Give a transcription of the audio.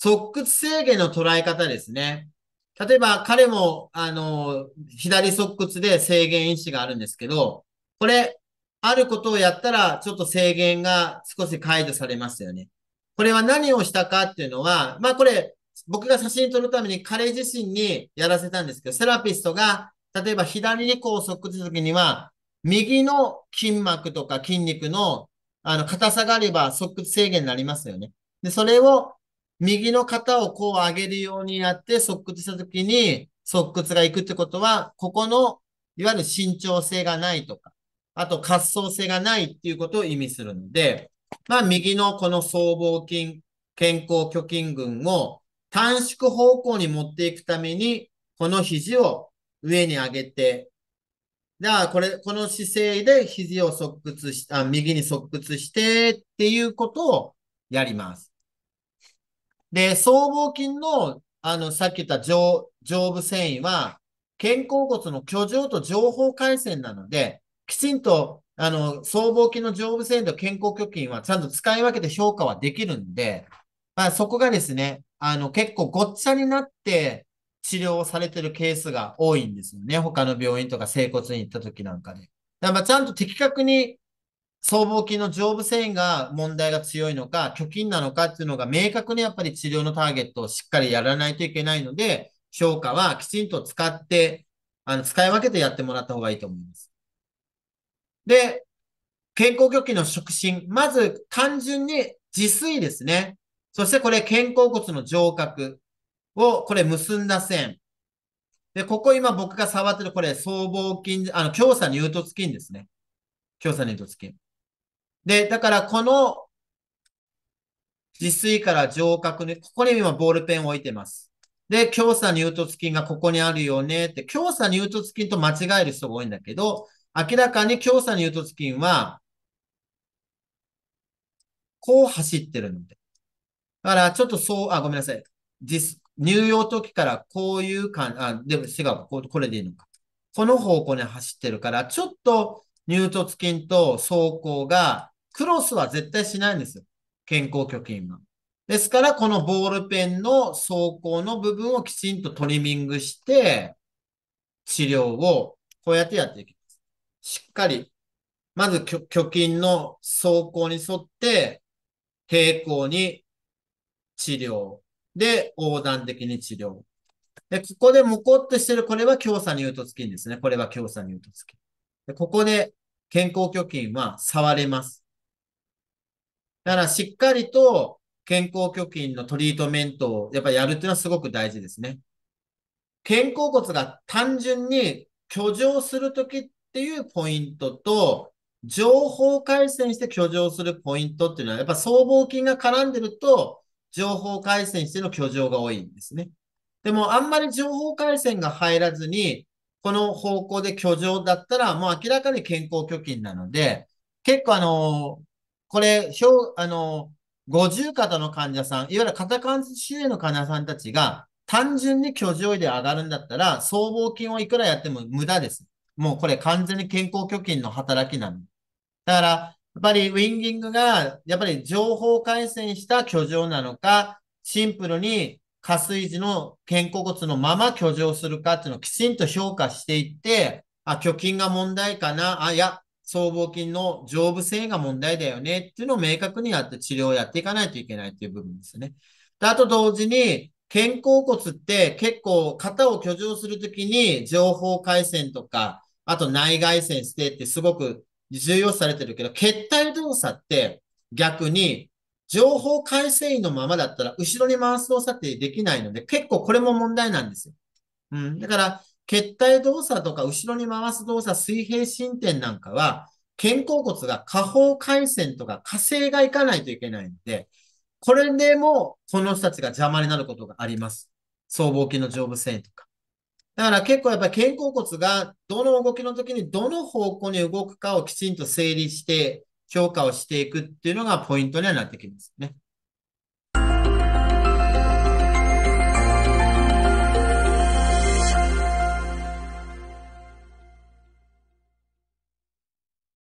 即屈制限の捉え方ですね。例えば彼も、あの、左側屈で制限因子があるんですけど、これ、あることをやったら、ちょっと制限が少し解除されますよね。これは何をしたかっていうのは、まあこれ、僕が写真撮るために彼自身にやらせたんですけど、セラピストが、例えば左にこう側屈ると時には、右の筋膜とか筋肉の、あの、硬さがあれば側屈制限になりますよね。で、それを右の肩をこう上げるようにやって、側屈したときに、側屈が行くってことは、ここの、いわゆる慎重性がないとか、あと滑走性がないっていうことを意味するので、まあ、右のこの僧帽筋、健康虚筋群を短縮方向に持っていくために、この肘を上に上げて、だからこれ、この姿勢で肘を側屈し、あ右に側屈してっていうことをやります。で、僧帽筋の、あの、さっき言った上、上部繊維は、肩甲骨の居上と情報回線なので、きちんと、あの、僧帽筋の上部繊維と肩甲虚筋はちゃんと使い分けて評価はできるんで、まあ、そこがですね、あの、結構ごっちゃになって治療をされてるケースが多いんですよね。他の病院とか整骨院行った時なんかで。だからまあちゃんと的確に僧帽筋の上部線が問題が強いのか、虚筋なのかっていうのが明確にやっぱり治療のターゲットをしっかりやらないといけないので、評価はきちんと使って、あの、使い分けてやってもらった方がいいと思います。で、健康虚筋の触診。まず、単純に自炊ですね。そしてこれ、肩甲骨の上角を、これ結んだ線。で、ここ今僕が触ってるこれ、僧帽筋、あの、強鎖乳突筋ですね。強鎖乳突筋。で、だからこの自炊から上角に、ここに今ボールペンを置いてます。で、強鎖乳突筋がここにあるよねって、強鎖乳突筋と間違える人が多いんだけど、明らかに強鎖乳突筋は、こう走ってるので。だから、ちょっとそう、あ、ごめんなさい。実、入用時からこういう感じ、あ、でも違う、これでいいのか。この方向に走ってるから、ちょっと入突筋と走行が、クロスは絶対しないんですよ。健康虚筋は。ですから、このボールペンの走行の部分をきちんとトリミングして、治療をこうやってやっていきます。しっかり、まず虚筋の走行に沿って、平行に治療。で、横断的に治療。で、ここでモコっとしてる、これは強鎖乳突筋ですね。これは強鎖乳突筋。で、ここで健康貯筋は触れます。だからしっかりと健康貯筋のトリートメントをやっぱやるっていうのはすごく大事ですね。肩甲骨が単純に居上するときっていうポイントと、情報回線して居上するポイントっていうのは、やっぱ僧帽筋が絡んでると、情報回線しての居上が多いんですね。でも、あんまり情報回線が入らずに、この方向で居上だったら、もう明らかに健康貯金なので、結構あの、これ、あの、50肩の患者さん、いわゆる肩関節周囲の患者さんたちが、単純に居上位で上がるんだったら、僧帽筋をいくらやっても無駄です。もうこれ完全に健康貯金の働きなの。だから、やっぱりウィンギングが、やっぱり情報回線した居上なのか、シンプルに下垂時の肩甲骨のまま居上するかっていうのをきちんと評価していって、あ、虚筋が問題かな、あ、いや、僧帽筋の丈夫性が問題だよねっていうのを明確にやって治療をやっていかないといけないっていう部分ですね。であと同時に、肩甲骨って結構肩を居上するときに情報回線とか、あと内外線してってすごく重要視されてるけど、血体動作って逆に情報改正員のままだったら、後ろに回す動作ってできないので、結構これも問題なんですよ。うん。だから、決体動作とか後ろに回す動作、水平進展なんかは、肩甲骨が下方回線とか火星がいかないといけないので、これでもこの人たちが邪魔になることがあります。僧帽筋の上部線とか。だから結構やっぱり肩甲骨がどの動きの時にどの方向に動くかをきちんと整理して評価をしていくっていうのがポイントにはなってきますね。